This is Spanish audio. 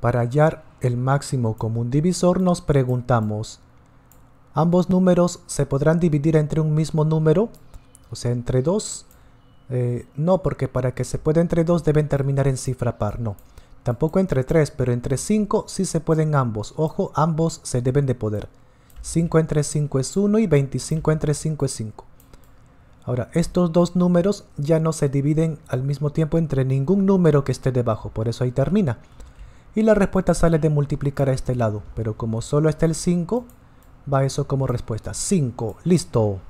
Para hallar el máximo común divisor nos preguntamos, ¿ambos números se podrán dividir entre un mismo número? O sea, entre dos. Eh, no, porque para que se pueda entre dos deben terminar en cifra par, no. Tampoco entre 3, pero entre 5 sí se pueden ambos. Ojo, ambos se deben de poder. 5 entre 5 es 1 y 25 entre 5 es 5. Ahora, estos dos números ya no se dividen al mismo tiempo entre ningún número que esté debajo, por eso ahí termina. Y la respuesta sale de multiplicar a este lado. Pero como solo está el 5, va eso como respuesta. 5, listo.